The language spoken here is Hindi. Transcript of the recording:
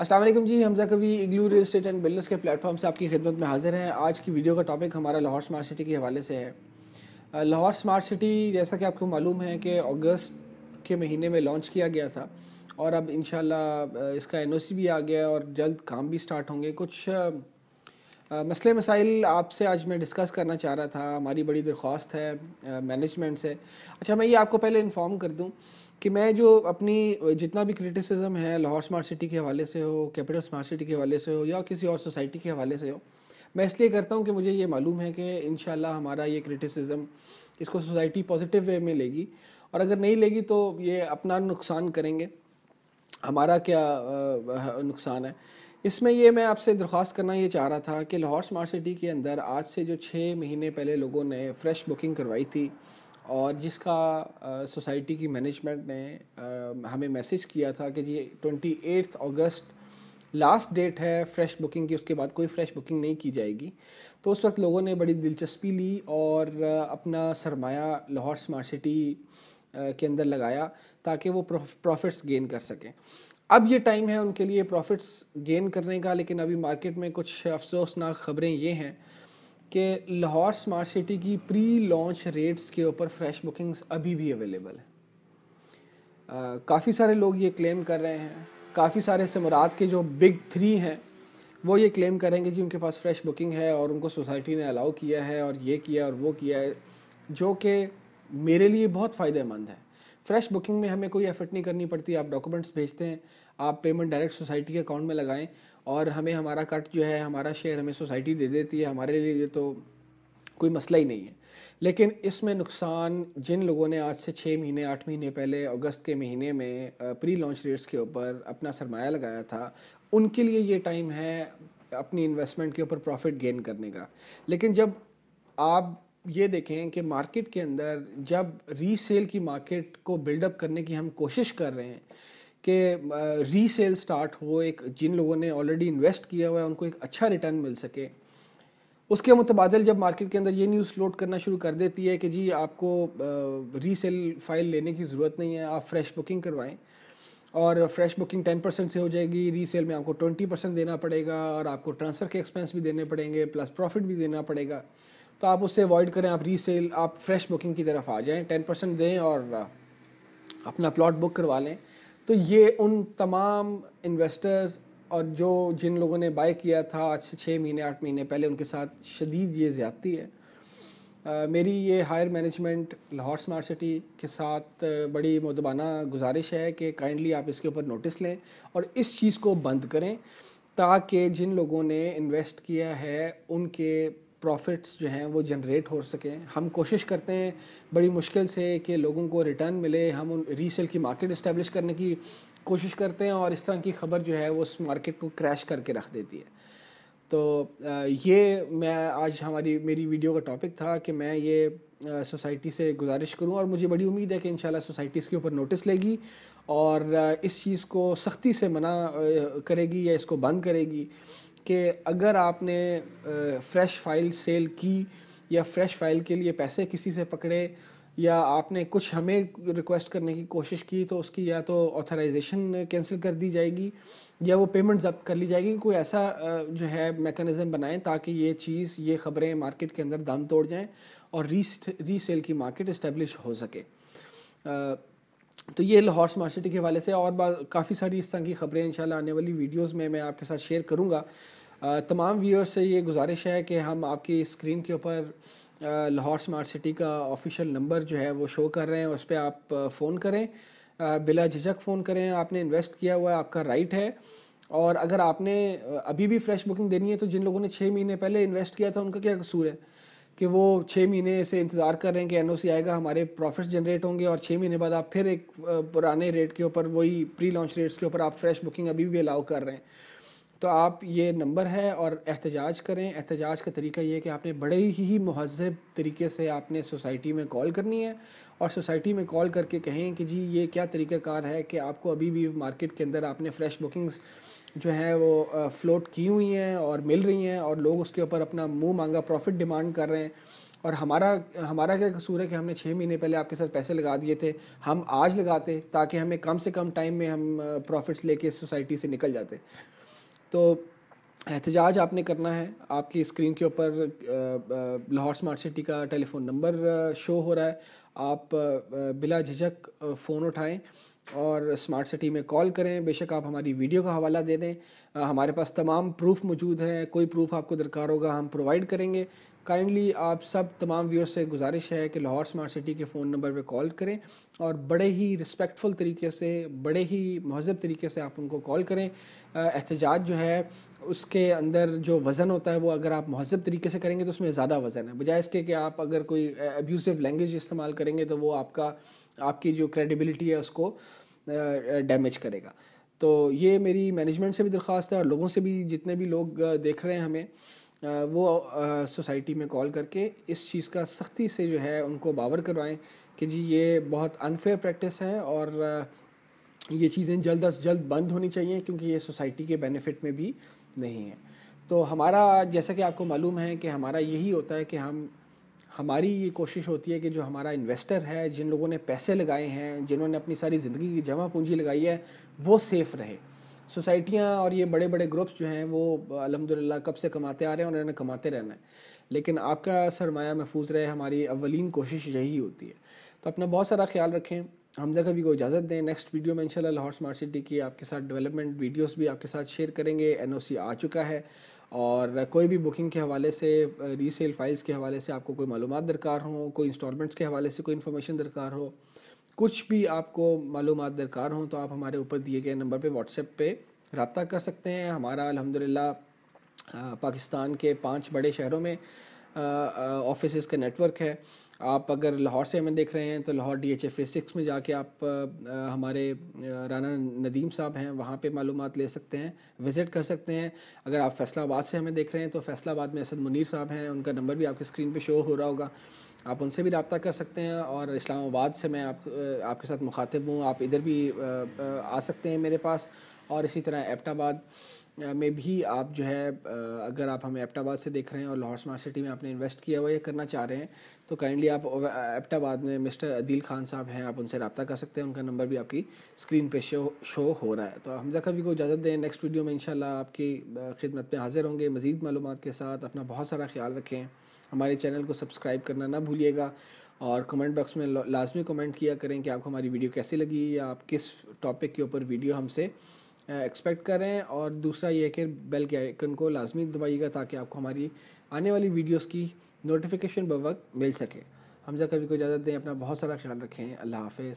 असलम जी हमजा कभी Igloo real estate and builders के प्लेटफॉर्म से आपकी खिदमत में हाजिर हैं आज की वीडियो का टॉपिक हमारा लाहौर स्मार्ट सिटी के हवाले से है लाहौर स्मार्ट सिटी जैसा कि आपको मालूम है कि अगस्त के महीने में लॉन्च किया गया था और अब इन इसका एन भी आ गया और जल्द काम भी स्टार्ट होंगे कुछ मसले मसाइल आपसे आज मैं डिस्कस करना चाह रहा था हमारी बड़ी दरख्वास्त है मैनेजमेंट से अच्छा मैं ये आपको पहले इन्फॉर्म कर दूँ कि मैं जो अपनी जितना भी क्रिटिसिज्म है लाहौर स्मार्ट सिटी के हवाले से हो कैपिटल स्मार्ट सिटी के हवाले से हो या किसी और सोसाइटी के हवाले से हो मैं इसलिए करता हूँ कि मुझे ये मालूम है कि इन हमारा ये क्रिटिसिज्म इसको सोसाइटी पॉजिटिव वे में लेगी और अगर नहीं लेगी तो ये अपना नुकसान करेंगे हमारा क्या नुकसान है इसमें ये मैं आपसे दरख्वास्त करना ये चाह रहा था कि लाहौर स्मार्ट सिटी के अंदर आज से जो छः महीने पहले लोगों ने फ्रेश बुकिंग करवाई थी और जिसका सोसाइटी की मैनेजमेंट ने हमें मैसेज किया था कि जी ट्वेंटी एट्थ अगस्त लास्ट डेट है फ्रेश बुकिंग की उसके बाद कोई फ्रेश बुकिंग नहीं की जाएगी तो उस वक्त लोगों ने बड़ी दिलचस्पी ली और अपना सरमाया लाहौर स्मार्ट सिटी के अंदर लगाया ताकि वो प्रॉफिट्स गेन कर सकें अब ये टाइम है उनके लिए प्रॉफिट्स गेन करने का लेकिन अभी मार्केट में कुछ अफसोसनाक खबरें ये हैं कि लाहौर स्मार्ट सिटी की प्री लॉन्च रेट्स के ऊपर फ्रेश बुकिंग्स अभी भी अवेलेबल हैं काफ़ी सारे लोग ये क्लेम कर रहे हैं काफ़ी सारे समरात के जो बिग थ्री हैं वो ये क्लेम करेंगे जी उनके पास फ्रेश बुकिंग है और उनको सोसाइटी ने अलाउ किया है और ये किया और वो किया है जो कि मेरे लिए बहुत फ़ायदेमंद है फ्रेश बुकिंग में हमें कोई एफर्ट नहीं करनी पड़ती आप डॉक्यूमेंट्स भेजते हैं आप पेमेंट डायरेक्ट सोसाइटी के अकाउंट में लगाएं और हमें हमारा कट जो है हमारा शेयर हमें सोसाइटी दे देती है हमारे लिए तो कोई मसला ही नहीं है लेकिन इसमें नुकसान जिन लोगों ने आज से छः महीने आठ महीने पहले अगस्त के महीने में प्री लॉन्च रेट्स के ऊपर अपना सरमाया लगाया था उनके लिए ये टाइम है अपनी इन्वेस्टमेंट के ऊपर प्रॉफिट गेन करने का लेकिन जब आप ये देखें कि मार्केट के अंदर जब रीसेल की मार्केट को बिल्डअप करने की हम कोशिश कर रहे हैं कि रीसेल स्टार्ट हो एक जिन लोगों ने ऑलरेडी इन्वेस्ट किया हुआ है उनको एक अच्छा रिटर्न मिल सके उसके मुतबादल जब मार्केट के अंदर ये न्यूज़ फ्लोट करना शुरू कर देती है कि जी आपको रीसेल फाइल लेने की ज़रूरत नहीं है आप फ्रेश बुकिंग करवाएं और फ्रेश बुकिंग टेन परसेंट से हो जाएगी रीसेल में आपको ट्वेंटी परसेंट देना पड़ेगा और आपको ट्रांसफ़र के एक्सपेंस भी देने पड़ेंगे प्लस प्रॉफिट भी देना पड़ेगा तो आप उससे अवॉइड करें आप रीसेल आप फ्रेश बुकिंग की तरफ आ जाएं टेन परसेंट दें और अपना प्लॉट बुक करवा लें तो ये उन तमाम इन्वेस्टर्स और जो जिन लोगों ने बाय किया था आज से छः महीने आठ महीने पहले उनके साथ शदीद ये ज़्यादती है आ, मेरी ये higher management Lahore smart city के साथ बड़ी मदबाना गुजारिश है कि काइंडली आप इसके ऊपर नोटिस लें और इस चीज़ को बंद करें ताकि जिन लोगों ने इन्वेस्ट किया है उनके प्रॉफिट्स जो हैं वो जनरेट हो सकें हम कोशिश करते हैं बड़ी मुश्किल से कि लोगों को रिटर्न मिले हम उन रीसेल की मार्केट इस्टेब्लिश करने की कोशिश करते हैं और इस तरह की खबर जो है वो उस मार्केट को क्रैश करके रख देती है तो ये मैं आज हमारी मेरी वीडियो का टॉपिक था कि मैं ये सोसाइटी से गुजारिश करूं और मुझे बड़ी उम्मीद है कि इंशाल्लाह सोसाइटी इसके ऊपर नोटिस लेगी और इस चीज़ को सख्ती से मना करेगी या इसको बंद करेगी कि अगर आपने फ्रेश फाइल सेल की या फ्रेश फाइल के लिए पैसे किसी से पकड़े या आपने कुछ हमें रिक्वेस्ट करने की कोशिश की तो उसकी या तो ऑथराइजेशन कैंसिल कर दी जाएगी या वो पेमेंट जब्त कर ली जाएगी कोई ऐसा जो है मेकनिज़म बनाएं ताकि ये चीज़ ये ख़बरें मार्केट के अंदर दम तोड़ जाएं और री रीसेल की मार्केट इस्टेब्लिश हो सके तो ये लाहौर स्मार्ट सिटी के हवाले से और काफ़ी सारी इस तरह की खबरें इंशाल्लाह आने वाली वीडियोस में मैं आपके साथ शेयर करूँगा तमाम व्यूअर्स से ये गुजारिश है कि हम आपकी स्क्रीन के ऊपर लाहौर स्मार्ट सिटी का ऑफिशियल नंबर जो है वो शो कर रहे हैं उस पर आप फ़ोन करें बिला झिझक फ़ोन करें आपने इन्वेस्ट किया हुआ है आपका राइट है और अगर आपने अभी भी फ्रेश बुकिंग देनी है तो जिन लोगों ने छः महीने पहले इन्वेस्ट किया था उनका क्या कसूर है कि वो छः महीने से इंतज़ार कर रहे हैं कि एन आएगा हमारे प्रॉफिट्स जनरेट होंगे और छः महीने बाद आप फिर एक पुराने रेट के ऊपर वही प्री लॉन्च रेट्स के ऊपर आप फ्रेश बुकिंग अभी भी अलाउ कर रहे हैं तो आप ये नंबर है और एहतजाज करें एहतजाज का तरीका ये है कि आपने बड़े ही महजब तरीके से आपने सोसाइटी में कॉल करनी है और सोसाइटी में कॉल करके कहें कि जी ये क्या तरीक़ाकार है कि आपको अभी भी मार्केट के अंदर आपने फ़्रेश बुकिंग्स जो हैं वो फ्लोट की हुई हैं और मिल रही हैं और लोग उसके ऊपर अपना मुँह मांगा प्रॉफिट डिमांड कर रहे हैं और हमारा हमारा क्या कसूर है कि हमने छः महीने पहले आपके साथ पैसे लगा दिए थे हम आज लगाते ताकि हमें कम से कम टाइम में हम प्रॉफिट्स लेके सोसाइटी से निकल जाते तो एहतजाज आपने करना है आपकी स्क्रीन के ऊपर लाहौर स्मार्ट सिटी का टेलीफोन नंबर शो हो रहा है आप बिला झिझक फ़ोन उठाएं और स्मार्ट सिटी में कॉल करें बेशक आप हमारी वीडियो का हवाला दे दें हमारे पास तमाम प्रूफ मौजूद हैं कोई प्रूफ आपको दरकार होगा हम प्रोवाइड करेंगे काइंडली आप सब तमाम व्यूअर्स से गुजारिश है कि लाहौर स्मार्ट सिटी के फ़ोन नंबर पे कॉल करें और बड़े ही रिस्पेक्टफुल तरीके से बड़े ही महजब तरीके से आप उनको कॉल करें एहतजाज जो है उसके अंदर जो वज़न होता है वो अगर आप महजब तरीके से करेंगे तो उसमें ज़्यादा वज़न है बजाय इसके कि आप अगर कोई एब्यूसिव लैंग्वेज इस्तेमाल करेंगे तो वो आपका आपकी जो क्रेडिबिलिटी है उसको डैमेज करेगा तो ये मेरी मैनेजमेंट से भी दरख्वास्त है और लोगों से भी जितने भी लोग देख रहे हैं हमें वो सोसाइटी में कॉल करके इस चीज़ का सख्ती से जो है उनको बावर करवाएं कि जी ये बहुत अनफेयर प्रैक्टिस है और ये चीज़ें जल्द अज जल्द बंद होनी चाहिए क्योंकि ये सोसाइटी के बेनिफिट में भी नहीं है तो हमारा जैसा कि आपको मालूम है कि हमारा यही होता है कि हम हमारी ये कोशिश होती है कि जो हमारा इन्वेस्टर है जिन लोगों ने पैसे लगाए हैं जिन्होंने अपनी सारी ज़िंदगी की जमा पूंजी लगाई है वो सेफ़ रहे सोसाइटियाँ और ये बड़े बड़े ग्रुप्स जो हैं वो अलहमदिल्ला कब से कमाते आ रहे हैं और इन्हें कमाते रहना है लेकिन आपका सरमाया महफूज रहे हमारी अवलिन कोशिश यही होती है तो अपना बहुत सारा ख्याल रखें हमजा कभी को इजाज़त दें नेक्स्ट वीडियो में इनशाला लाहौर स्मार्ट सिटी की आपके साथ डेवलपमेंट वीडियोज़ भी आपके साथ शेयर करेंगे एन आ चुका है और कोई भी बुकिंग के हवाले से रीसेल फाइल्स के हवाले से आपको कोई मालूम दरकार हो कोई इंस्टॉलमेंट्स के हवाले से कोई इन्फॉर्मेशन दरकार हो कुछ भी आपको मालूम दरकार हों तो आप हमारे ऊपर दिए गए नंबर पर व्हाट्सएप पर रबता कर सकते हैं हमारा अलहमदिल्ला पाकिस्तान के पांच बड़े शहरों में ऑफिस का नेटवर्क है आप अगर लाहौर से हमें देख रहे हैं तो Lahore D H F A six में जाके आप आ, हमारे राना नदीम साहब हैं वहाँ पे मालूम ले सकते हैं विज़िट कर सकते हैं अगर आप फैसलाबाद से हमें देख रहे हैं तो फैसलाबाद में असद मुनीर साहब हैं उनका नंबर भी आपके स्क्रीन पे शो हो रहा होगा आप उनसे भी रबता कर सकते हैं और इस्लामाबाद से मैं आप आपके साथ मुखातिब हूँ आप इधर भी आ सकते हैं मेरे पास और इसी तरह एबटाबाद में भी आप जो है अगर आप हमें एबटाबाद से देख रहे हैं और लाहौर स्मार्ट सिटी में आपने इन्वेस्ट किया हुआ या करना चाह रहे हैं तो काइंडली आप एबटाबाद में मिस्टर अदील खान साहब हैं आप उनसे रबता कर सकते हैं उनका नंबर भी आपकी स्क्रीन पे शो शो हो रहा है तो हमजा कभी को इजाज़त दें नेक्स्ट वीडियो में इन आपकी खिदमत में हाजिर होंगे मज़ीद मालूम के साथ अपना बहुत सारा ख्याल रखें हमारे चैनल को सब्सक्राइब करना ना भूलिएगा और कमेंट बॉक्स में लाजमी कमेंट किया करें कि आपको हमारी वीडियो कैसी लगी या आप किस टॉपिक के ऊपर वीडियो हमसे एक्सपेक्ट करें और दूसरा ये है कि बेल के आइकन को लाजमी दबाइएगा ताकि आपको हमारी आने वाली वीडियोस की नोटिफिकेशन बवक मिल सके हमजा कभी को इजाज़त दें अपना बहुत सारा ख्याल रखें अल्लाह हाफ